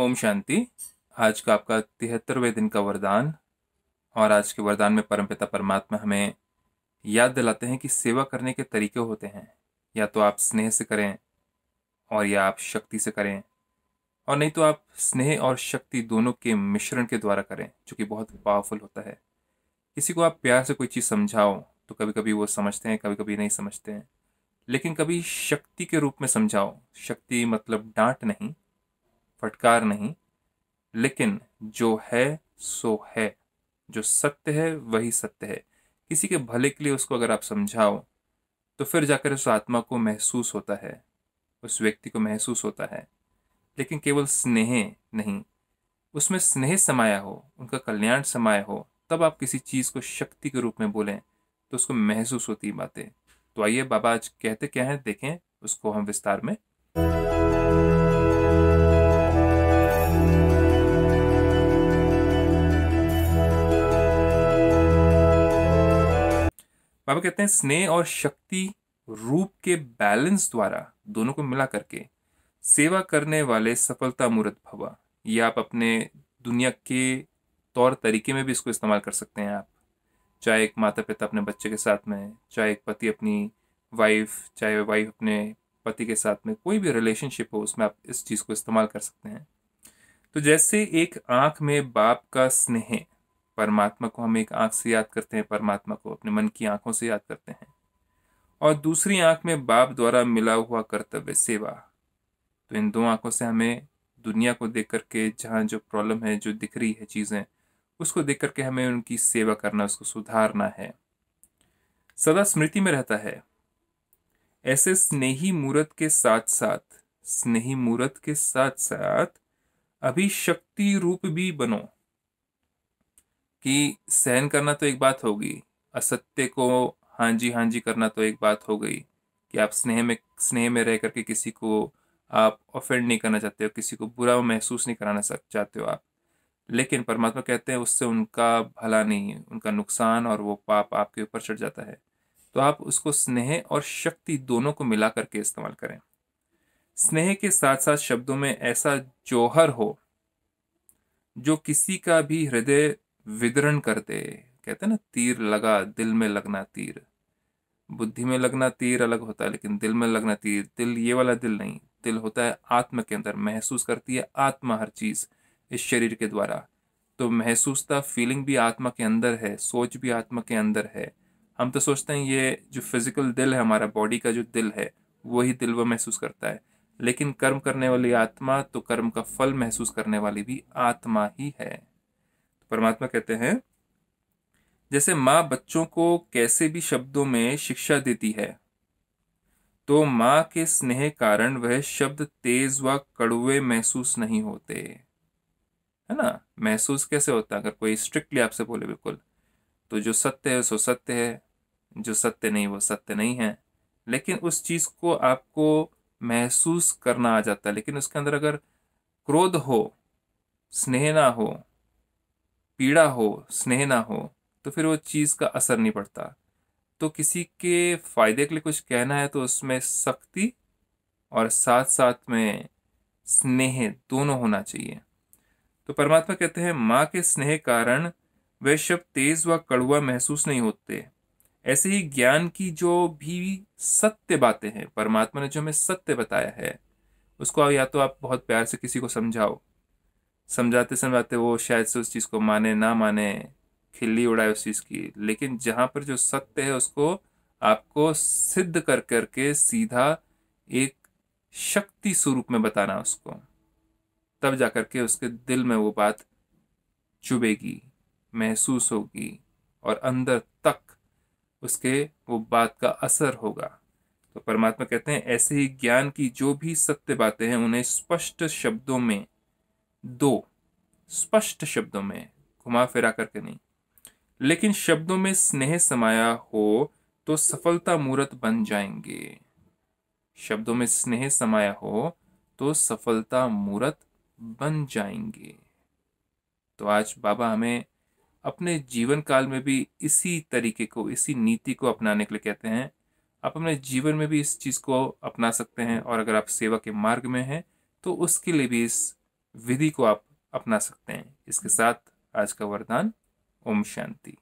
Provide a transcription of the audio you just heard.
ओम शांति आज का आपका तिहत्तरवें दिन का वरदान और आज के वरदान में परमपिता परमात्मा हमें याद दिलाते हैं कि सेवा करने के तरीके होते हैं या तो आप स्नेह से करें और या आप शक्ति से करें और नहीं तो आप स्नेह और शक्ति दोनों के मिश्रण के द्वारा करें जो कि बहुत पावरफुल होता है किसी को आप प्यार से कोई चीज़ समझाओ तो कभी कभी वो समझते हैं कभी कभी नहीं समझते हैं लेकिन कभी शक्ति के रूप में समझाओ शक्ति मतलब डांट नहीं फटकार नहीं लेकिन जो है सो है जो सत्य है वही सत्य है किसी के भले के लिए उसको अगर आप समझाओ तो फिर जाकर उस आत्मा को महसूस होता है उस व्यक्ति को महसूस होता है लेकिन केवल स्नेह नहीं उसमें स्नेह समाया हो उनका कल्याण समाया हो तब आप किसी चीज़ को शक्ति के रूप में बोलें तो उसको महसूस होती बातें तो आइए बाबा आज कहते क्या हैं देखें उसको हम विस्तार में बाबा कहते हैं स्नेह और शक्ति रूप के बैलेंस द्वारा दोनों को मिला करके सेवा करने वाले सफलता मूर्त भवा ये आप अपने दुनिया के तौर तरीके में भी इसको इस्तेमाल कर सकते हैं आप चाहे एक माता पिता अपने बच्चे के साथ में चाहे एक पति अपनी वाइफ चाहे वाइफ अपने पति के साथ में कोई भी रिलेशनशिप हो उसमें आप इस चीज़ को इस्तेमाल कर सकते हैं तो जैसे एक आँख में बाप का स्नेह परमात्मा को हम एक आंख से याद करते हैं परमात्मा को अपने मन की आंखों से याद करते हैं और दूसरी आंख में बाप द्वारा मिला हुआ कर्तव्य सेवा तो इन दो आंखों से हमें दुनिया को देख करके जहाँ जो प्रॉब्लम है जो दिख रही है चीज़ें उसको देख करके हमें उनकी सेवा करना उसको सुधारना है सदा स्मृति में रहता है ऐसे स्नेही मूर्त के साथ साथ स्नेही मूर्त के साथ साथ अभिशक्ति रूप भी बनो कि सहन करना तो एक बात होगी असत्य को हाँ जी हाँ जी करना तो एक बात हो गई कि आप स्नेह में स्नेह में रह करके किसी को आप ऑफेंड नहीं करना चाहते हो किसी को बुरा महसूस नहीं कराना चाहते हो आप लेकिन परमात्मा कहते हैं उससे उनका भला नहीं उनका नुकसान और वो पाप आपके ऊपर चढ़ जाता है तो आप उसको स्नेह और शक्ति दोनों को मिला करके इस्तेमाल करें स्नेह के साथ साथ शब्दों में ऐसा जौहर हो जो किसी का भी हृदय विदरण कर दे कहते ना तीर लगा दिल में लगना तीर बुद्धि में लगना तीर अलग होता है लेकिन दिल में लगना तीर दिल ये वाला दिल नहीं दिल होता है आत्मा के अंदर महसूस करती है आत्मा हर चीज़ इस शरीर के द्वारा तो महसूसता फीलिंग भी आत्मा के अंदर है सोच भी आत्मा के अंदर है हम तो सोचते हैं ये जो फिजिकल दिल है हमारा बॉडी का जो दिल है वही दिल वह महसूस करता है लेकिन कर्म करने वाली आत्मा तो कर्म का फल महसूस करने वाली भी आत्मा ही है परमात्मा कहते हैं जैसे माँ बच्चों को कैसे भी शब्दों में शिक्षा देती है तो माँ के स्नेह कारण वह शब्द तेज व कड़ुए महसूस नहीं होते है ना महसूस कैसे होता अगर कोई स्ट्रिक्टली आपसे बोले बिल्कुल तो जो सत्य है सो सत्य है जो सत्य नहीं वो सत्य नहीं है लेकिन उस चीज़ को आपको महसूस करना आ जाता है लेकिन उसके अंदर अगर क्रोध हो स्नेह ना हो पीड़ा हो स्नेह ना हो तो फिर वो चीज़ का असर नहीं पड़ता तो किसी के फ़ायदे के लिए कुछ कहना है तो उसमें सख्ती और साथ साथ में स्नेह दोनों होना चाहिए तो परमात्मा कहते हैं माँ के स्नेह कारण वह शब्द तेज व कड़ुआ महसूस नहीं होते ऐसे ही ज्ञान की जो भी सत्य बातें हैं परमात्मा ने जो हमें सत्य बताया है उसको या तो आप बहुत प्यार से किसी को समझाओ समझाते समझाते वो शायद से उस चीज़ को माने ना माने खिल्ली उड़ाए उस चीज़ की लेकिन जहाँ पर जो सत्य है उसको आपको सिद्ध कर करके सीधा एक शक्ति स्वरूप में बताना उसको तब जा कर के उसके दिल में वो बात चुभेगी महसूस होगी और अंदर तक उसके वो बात का असर होगा तो परमात्मा कहते हैं ऐसे ही ज्ञान की जो भी सत्य बातें हैं उन्हें स्पष्ट शब्दों में दो स्पष्ट शब्दों में घुमा फिरा करके नहीं लेकिन शब्दों में स्नेह समाया हो तो सफलता मूर्त बन जाएंगे शब्दों में स्नेह समाया हो तो सफलता मूर्त बन जाएंगे तो आज बाबा हमें अपने जीवन काल में भी इसी तरीके को इसी नीति को अपनाने के लिए कहते हैं आप अपने जीवन में भी इस चीज़ को अपना सकते हैं और अगर आप सेवा के मार्ग में हैं तो उसके लिए भी इस विधि को आप अपना सकते हैं इसके साथ आज का वरदान ओम शांति